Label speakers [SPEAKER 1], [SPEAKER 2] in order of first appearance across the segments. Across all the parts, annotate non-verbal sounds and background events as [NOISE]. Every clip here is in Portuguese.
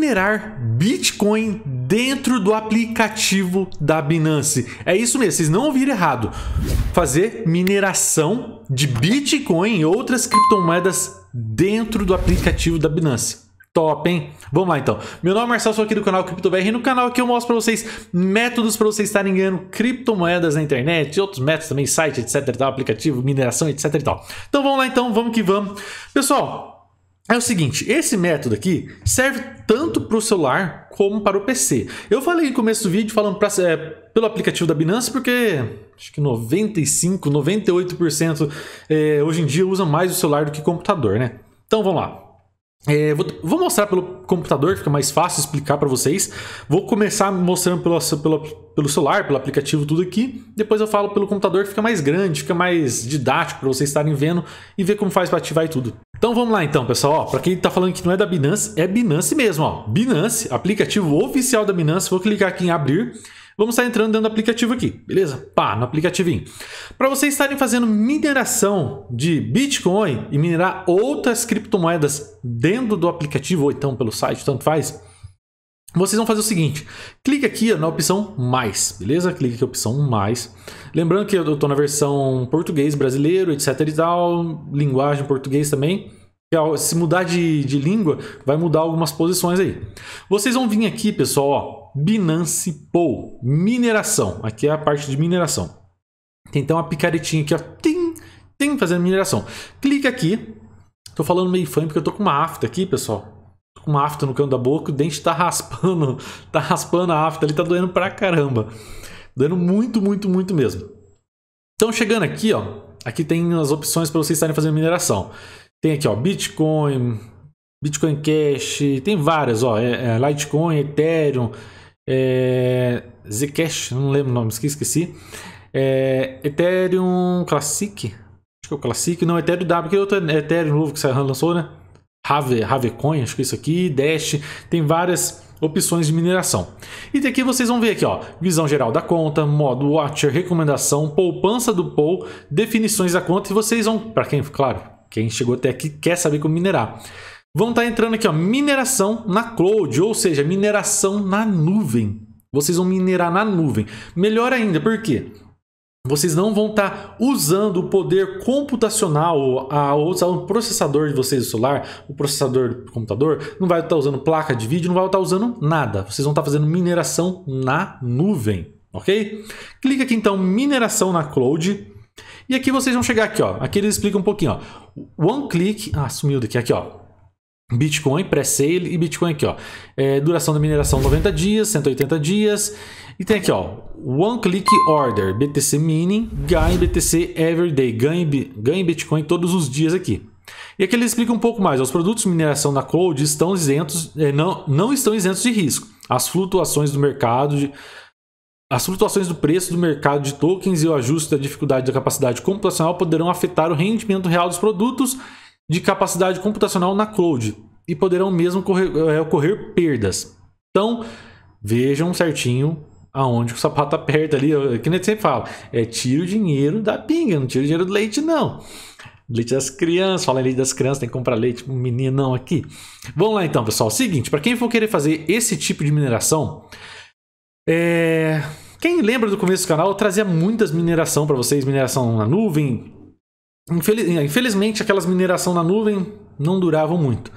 [SPEAKER 1] minerar Bitcoin dentro do aplicativo da Binance. É isso mesmo, vocês não ouviram errado. Fazer mineração de Bitcoin e outras criptomoedas dentro do aplicativo da Binance. Top, hein? Vamos lá então. Meu nome é Marcelo, sou aqui do canal CryptoBR e no canal aqui eu mostro para vocês métodos para vocês estarem ganhando criptomoedas na internet, outros métodos também, site, etc, tal, aplicativo, mineração, etc e tal. Então vamos lá então, vamos que vamos. Pessoal, é o seguinte, esse método aqui serve tanto para o celular como para o PC. Eu falei no começo do vídeo falando pra, é, pelo aplicativo da Binance porque acho que 95, 98% é, hoje em dia usa mais o celular do que o computador, né? Então vamos lá. É, vou, vou, mostrar pelo computador, fica mais fácil explicar para vocês. Vou começar mostrando pelo, pelo, pelo, celular, pelo aplicativo, tudo aqui. Depois eu falo pelo computador, fica mais grande, fica mais didático para vocês estarem vendo e ver como faz para ativar e tudo. Então vamos lá então, pessoal. Para quem está falando que não é da Binance, é Binance mesmo. Ó. Binance, aplicativo oficial da Binance. Vou clicar aqui em abrir. Vamos estar entrando dentro do aplicativo aqui, beleza? Pá, no aplicativinho. Para vocês estarem fazendo mineração de Bitcoin e minerar outras criptomoedas dentro do aplicativo, ou então pelo site, tanto faz, vocês vão fazer o seguinte, clique aqui na opção mais, beleza? Clique aqui na opção mais. Lembrando que eu estou na versão português brasileiro, etc e tal, linguagem português também. Se mudar de, de língua, vai mudar algumas posições aí. Vocês vão vir aqui, pessoal, ó, Binance Pool, mineração. Aqui é a parte de mineração. Tem então a picaretinha aqui, ó, tem tem fazendo mineração. Clique aqui. Estou falando meio fã porque eu estou com uma afta aqui, pessoal com uma afta no canto da boca, o dente tá raspando, [LAUGHS] tá raspando a afta, ele tá doendo pra caramba. Doendo muito, muito, muito mesmo. Então, chegando aqui, ó, aqui tem as opções para vocês estarem fazendo mineração. Tem aqui, ó, Bitcoin, Bitcoin Cash, tem várias, ó, é, é Litecoin, Ethereum, é, Zcash, não lembro o nome, esqueci. É, Ethereum Classic, acho que é o Classic, não, Ethereum W, que é outro Ethereum novo que o lançou, né? Have, acho que é isso aqui, Dash, tem várias opções de mineração. E daqui vocês vão ver aqui, ó, visão geral da conta, modo watcher, recomendação, poupança do pool, definições da conta e vocês vão, para quem, claro, quem chegou até aqui quer saber como minerar. Vão estar tá entrando aqui, ó, mineração na cloud, ou seja, mineração na nuvem. Vocês vão minerar na nuvem. Melhor ainda, por quê? vocês não vão estar tá usando o poder computacional, a, ou o processador de vocês do celular, o processador do computador, não vai estar tá usando placa de vídeo, não vai estar tá usando nada. Vocês vão estar fazendo mineração na nuvem, ok? Clica aqui então mineração na cloud. E aqui vocês vão chegar aqui, ó. Aqui eles explicam um pouquinho, ó. One click, ah, sumiu daqui, aqui, ó. Bitcoin pré-sale e Bitcoin aqui, ó. É, duração da mineração 90 dias, 180 dias. E tem aqui, ó, One Click Order, BTC Mining, ganhe BTC Everyday, ganhe, ganhe Bitcoin todos os dias aqui. E aqui ele explica um pouco mais. Os produtos de mineração na Cloud estão isentos, é, não, não estão isentos de risco. As flutuações do mercado, de, as flutuações do preço do mercado de tokens e o ajuste da dificuldade da capacidade computacional poderão afetar o rendimento real dos produtos de capacidade computacional na cloud e poderão mesmo correr, é, ocorrer perdas. Então, vejam certinho aonde o sapato [LAUGHS] aperta ali, é, que nem sempre fala, é tira o dinheiro da pinga, não tira o dinheiro do leite não. Leite das crianças, fala em leite das crianças, tem que comprar leite um meninão aqui. Vamos lá então, pessoal. Seguinte, para quem for querer fazer esse tipo de mineração, é... quem lembra do começo do canal, eu trazia muitas mineração para vocês, mineração na nuvem, é, infelizmente, aquelas mineração na nuvem não duravam muito.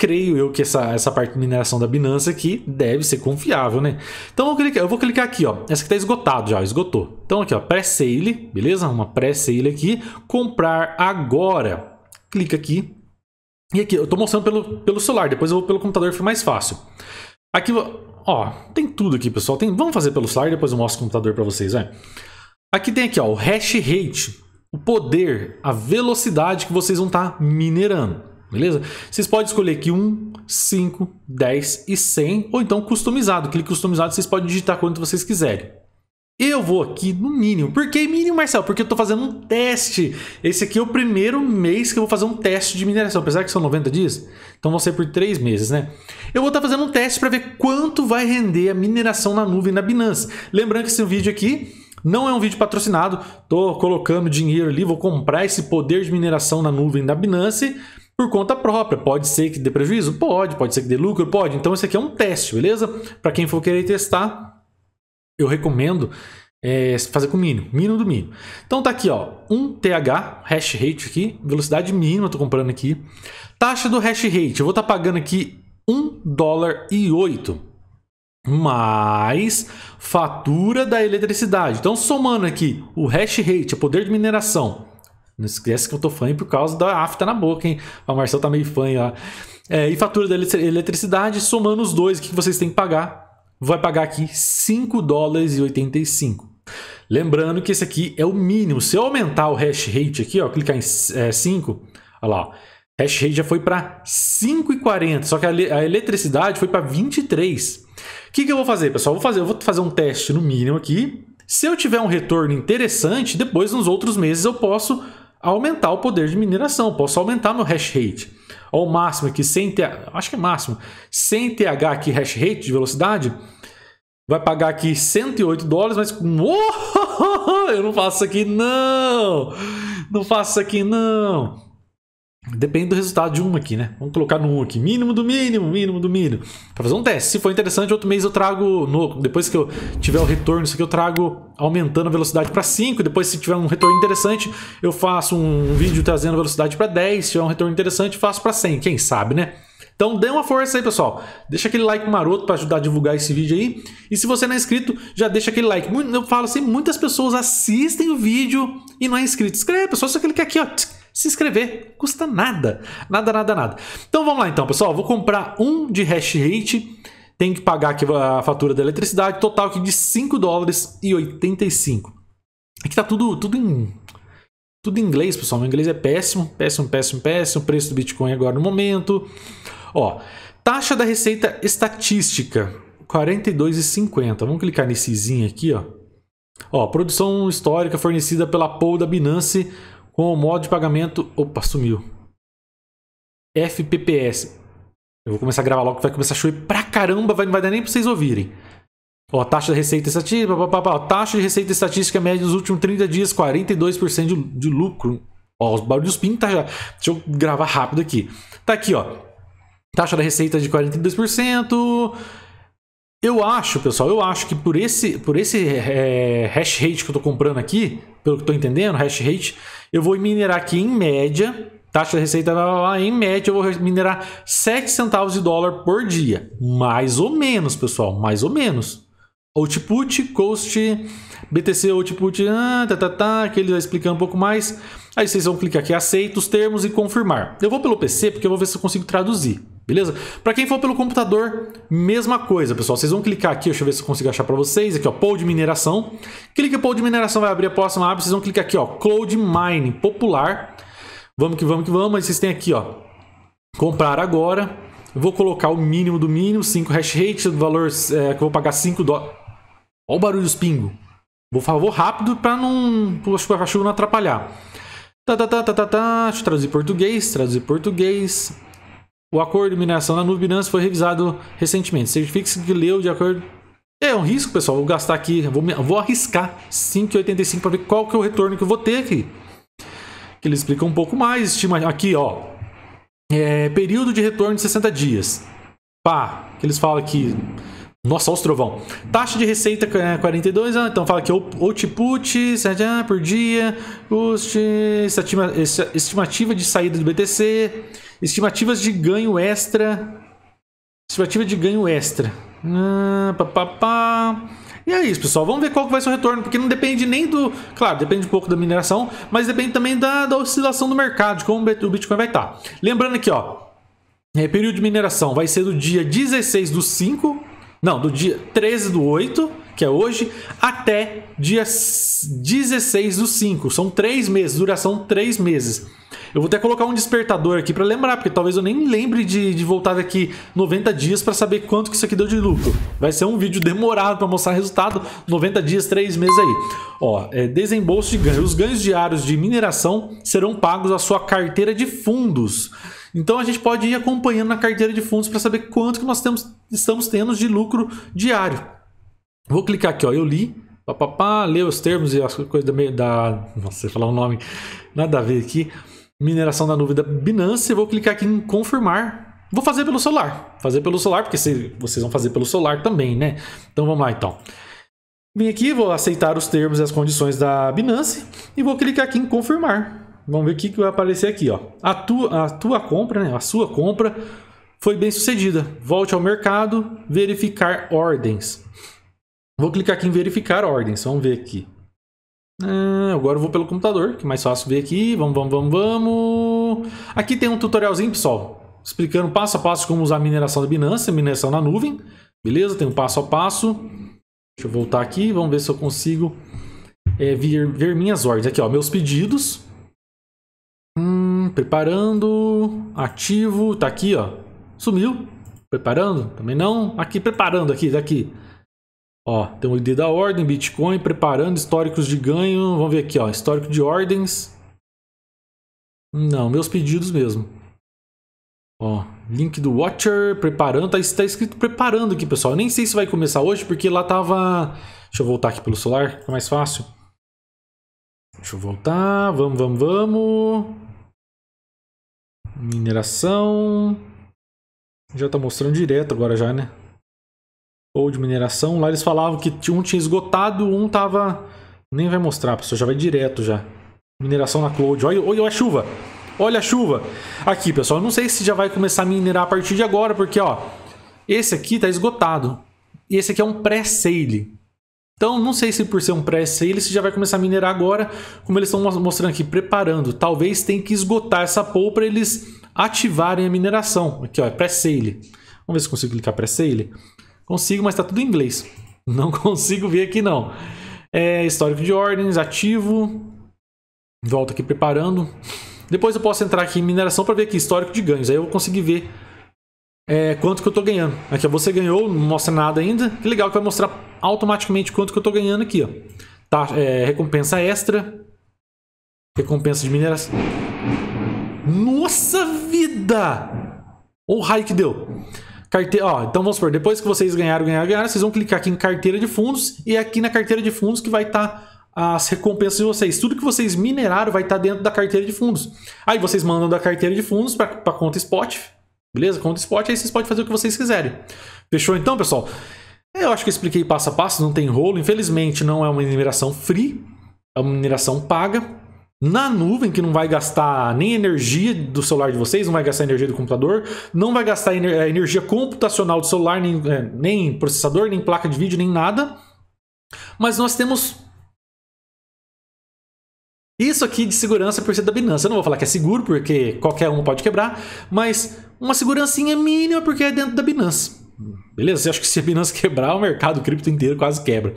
[SPEAKER 1] Creio eu que essa, essa parte de mineração da Binance aqui deve ser confiável, né? Então eu vou clicar, eu vou clicar aqui, ó. Essa aqui tá esgotado já, esgotou. Então aqui, ó, pré-sale, beleza? Uma pré-sale aqui. Comprar agora. Clica aqui. E aqui, eu tô mostrando pelo, pelo celular, depois eu vou pelo computador, foi mais fácil. Aqui, ó, tem tudo aqui, pessoal. Tem, vamos fazer pelo celular, depois eu mostro o computador para vocês, vai. Né? Aqui tem aqui, ó, o hash rate o poder, a velocidade que vocês vão estar tá minerando, beleza? Vocês podem escolher aqui 1, 5, 10 e 100, ou então customizado. Clique customizado, vocês podem digitar quanto vocês quiserem. Eu vou aqui no mínimo. Por que mínimo, Marcelo? Porque eu estou fazendo um teste. Esse aqui é o primeiro mês que eu vou fazer um teste de mineração. Apesar que são 90 dias, então vão ser por 3 meses, né? Eu vou estar tá fazendo um teste para ver quanto vai render a mineração na nuvem na Binance. Lembrando que esse vídeo aqui não é um vídeo patrocinado, estou colocando dinheiro ali, vou comprar esse poder de mineração na nuvem da Binance por conta própria. Pode ser que dê prejuízo? Pode, pode ser que dê lucro? Pode. Então esse aqui é um teste, beleza? Para quem for querer testar, eu recomendo é, fazer com mínimo, mínimo do mínimo. Então tá aqui, ó, 1 TH, hash rate aqui, velocidade mínima, tô comprando aqui. Taxa do hash rate, eu vou estar tá pagando aqui 1 dólar e 8 mais fatura da eletricidade. Então, somando aqui o hash rate, o poder de mineração. Não esquece que eu tô fã por causa da afta na boca, hein? A Marcel tá meio fã lá. É, e fatura da eletricidade, somando os dois, o que vocês têm que pagar? Vai pagar aqui 5 dólares e 85. Lembrando que esse aqui é o mínimo. Se eu aumentar o hash rate aqui, ó, clicar em é, 5, olha lá, ó, hash rate já foi para 5,40, só que a, a eletricidade foi para 23. O que, que eu vou fazer, pessoal? vou fazer, eu vou fazer um teste no mínimo aqui. Se eu tiver um retorno interessante, depois nos outros meses eu posso aumentar o poder de mineração, posso aumentar meu hash rate. ao o máximo aqui, 100 TH, acho que é máximo, 100 TH aqui hash rate de velocidade, vai pagar aqui 108 dólares, mas oh, [LAUGHS] eu não faço isso aqui não, não faço isso aqui não. Depende do resultado de uma aqui, né? Vamos colocar no 1 aqui. Mínimo do mínimo, mínimo do mínimo. Pra fazer um teste. Se for interessante, outro mês eu trago. No, depois que eu tiver o retorno, isso aqui eu trago aumentando a velocidade para 5. Depois, se tiver um retorno interessante, eu faço um vídeo trazendo a velocidade para 10. Se tiver um retorno interessante, faço para 100. Quem sabe, né? Então dê uma força aí, pessoal. Deixa aquele like maroto para ajudar a divulgar esse vídeo aí. E se você não é inscrito, já deixa aquele like. Eu falo assim, muitas pessoas assistem o vídeo e não é inscrito. Inscreva, pessoal, só clica é aqui, ó se inscrever. Custa nada. Nada, nada, nada. Então vamos lá então, pessoal. Vou comprar um de hash rate. Tem que pagar aqui a fatura da eletricidade. Total aqui de 5 dólares e 85. Aqui tá tudo, tudo em... Tudo em inglês, pessoal. Meu inglês é péssimo, péssimo, péssimo, péssimo. Preço do Bitcoin agora no momento. Ó, taxa da receita estatística, 42,50. Vamos clicar nesse izinho aqui, ó. Ó, produção histórica fornecida pela POU da Binance com o modo de pagamento. Opa, sumiu. FPPS. Eu vou começar a gravar logo que vai começar a chover pra caramba, vai, não vai dar nem pra vocês ouvirem. Ó, taxa da receita estatística, pá, pá, pá, taxa de receita estatística média nos últimos 30 dias, 42% de, de lucro. Ó, os barulhos pinta tá já. Deixa eu gravar rápido aqui. Tá aqui, ó. Taxa da receita de 42%. Eu acho, pessoal, eu acho que por esse, por esse é, hash rate que eu estou comprando aqui, pelo que estou entendendo, hash rate, eu vou minerar aqui em média, taxa de receita, blá, blá, blá, em média eu vou minerar 7 centavos de dólar por dia. Mais ou menos, pessoal, mais ou menos. Output, cost, BTC Output, ah, tá, tá, tá, que ele vai explicar um pouco mais. Aí vocês vão clicar aqui, aceita os termos e confirmar. Eu vou pelo PC porque eu vou ver se eu consigo traduzir. Beleza? Para quem for pelo computador, mesma coisa, pessoal. Vocês vão clicar aqui, deixa eu ver se eu consigo achar para vocês. Aqui, ó, pool de mineração. Clique em pool de mineração, vai abrir a próxima aba. Vocês vão clicar aqui, ó, Cloud Mining popular. Vamos que vamos que vamos. Aí vocês têm aqui, ó, comprar agora. Eu vou colocar o mínimo do mínimo, 5 hash rate, o valor é, que eu vou pagar 5 dólares. Olha o barulho dos pingos. Vou, favor, rápido para não a chuva não atrapalhar. Tá, tá, tá, tá, tá, tá. Deixa eu traduzir português, traduzir português. O acordo de mineração na nuvem foi revisado recentemente. Certifique-se que leu de acordo. É um risco, pessoal. Vou gastar aqui, vou, vou arriscar 5,85 para ver qual que é o retorno que eu vou ter aqui. Que ele explica um pouco mais. Estima aqui, ó. É, período de retorno de 60 dias. Pá, que eles falam aqui. Nossa, olha os trovão. Taxa de receita 42 é, 42, então fala que é output 7 ah, por dia, custo, estimativa de saída do BTC. Estimativas de ganho extra. Estimativa de ganho extra. Ah, pá, pá, pá. E é isso, pessoal. Vamos ver qual que vai ser o retorno, porque não depende nem do... Claro, depende um pouco da mineração, mas depende também da, da oscilação do mercado, de como o Bitcoin vai estar. Lembrando aqui, ó. É, período de mineração vai ser do dia 16 do 5... Não, do dia 13 do 8, que é hoje, até dia 16 do 5. São três meses, duração três meses. Eu vou até colocar um despertador aqui para lembrar, porque talvez eu nem lembre de, de voltar daqui 90 dias para saber quanto que isso aqui deu de lucro. Vai ser um vídeo demorado para mostrar resultado, 90 dias, 3 meses aí. Ó, é, desembolso de ganho. Os ganhos diários de mineração serão pagos à sua carteira de fundos. Então a gente pode ir acompanhando na carteira de fundos para saber quanto que nós temos, estamos tendo de lucro diário. Vou clicar aqui, ó, eu li, papapá, leu os termos e as coisas da, da. Nossa, falar o um nome, nada a ver aqui mineração da nuvem da Binance, eu vou clicar aqui em confirmar. Vou fazer pelo celular. Fazer pelo celular, porque vocês vão fazer pelo celular também, né? Então vamos lá então. Vim aqui, vou aceitar os termos e as condições da Binance e vou clicar aqui em confirmar. Vamos ver o que vai aparecer aqui. Ó. A, tua, a tua compra, né? a sua compra foi bem sucedida. Volte ao mercado, verificar ordens. Vou clicar aqui em verificar ordens. Vamos ver aqui. Ah, agora eu vou pelo computador, que é mais fácil ver aqui. Vamos, vamos, vamos, vamos. Aqui tem um tutorialzinho, pessoal, explicando passo a passo como usar a mineração da Binance, mineração na nuvem. Beleza? Tem um passo a passo. Deixa eu voltar aqui, vamos ver se eu consigo é, ver, ver minhas ordens. Aqui, ó, meus pedidos. Hum, preparando, ativo, tá aqui, ó. Sumiu. Preparando, também não. Aqui, preparando aqui, daqui. Tá Ó, tem o ID da ordem, Bitcoin, preparando históricos de ganho. Vamos ver aqui, ó, histórico de ordens. Não, meus pedidos mesmo. Ó, link do Watcher, preparando. Tá, tá escrito preparando aqui, pessoal. Eu nem sei se vai começar hoje, porque lá tava... Deixa eu voltar aqui pelo celular, fica mais fácil. Deixa eu voltar. Vamos, vamos, vamos. Mineração. Já tá mostrando direto agora já, né? ou de mineração. Lá eles falavam que um tinha esgotado, um tava. Nem vai mostrar, pessoal, já vai direto já. Mineração na cloud. Olha, olha a chuva! Olha a chuva! Aqui, pessoal, não sei se já vai começar a minerar a partir de agora, porque, ó, esse aqui tá esgotado. E esse aqui é um pré-sale. Então, não sei se por ser um pré-sale, se já vai começar a minerar agora, como eles estão mostrando aqui, preparando. Talvez tenha que esgotar essa pool para eles ativarem a mineração. Aqui, ó, é pré-sale. Vamos ver se consigo clicar pré-sale. Consigo, mas está tudo em inglês. [LAUGHS] Não consigo ver aqui, não. É, histórico de ordens, ativo. Volto aqui preparando. Depois eu posso entrar aqui em mineração para ver aqui histórico de ganhos. Aí eu vou conseguir ver é, quanto que eu estou ganhando. Aqui você ganhou, não mostra nada ainda. Que legal que vai mostrar automaticamente quanto que eu estou ganhando aqui. Ó. Tá, é, recompensa extra. Recompensa de mineração. Nossa vida! Olha o raio que deu. Carteira, ó, então vamos supor, depois que vocês ganharam, ganharam, ganharam, vocês vão clicar aqui em carteira de fundos e aqui na carteira de fundos que vai estar tá as recompensas de vocês. Tudo que vocês mineraram vai estar tá dentro da carteira de fundos. Aí vocês mandam da carteira de fundos para a conta Spot, beleza? Conta Spot, aí vocês podem fazer o que vocês quiserem. Fechou então, pessoal? Eu acho que eu expliquei passo a passo, não tem rolo. Infelizmente não é uma mineração free, é uma mineração paga na nuvem, que não vai gastar nem energia do celular de vocês, não vai gastar energia do computador, não vai gastar ener é, energia computacional do celular, nem, é, nem processador, nem placa de vídeo, nem nada. Mas nós temos isso aqui de segurança por ser da Binance. Eu não vou falar que é seguro, porque qualquer um pode quebrar, mas uma segurancinha mínima porque é dentro da Binance. Beleza? Eu acho que se a Binance [LAUGHS] quebrar, o mercado cripto inteiro quase quebra.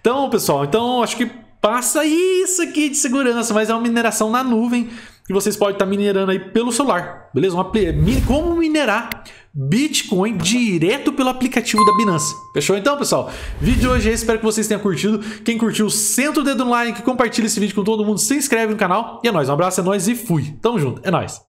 [SPEAKER 1] Então, pessoal, então acho que passa isso aqui de segurança, mas é uma mineração na nuvem e vocês podem estar minerando aí pelo celular, beleza? Uma, como minerar Bitcoin direto pelo aplicativo da Binance. Fechou então, pessoal? Vídeo de hoje é esse, espero que vocês tenham curtido. Quem curtiu, senta o dedo no like, compartilha esse vídeo com todo mundo, se inscreve no canal. E é nóis, um abraço, é nóis e fui. Tamo junto, é nóis.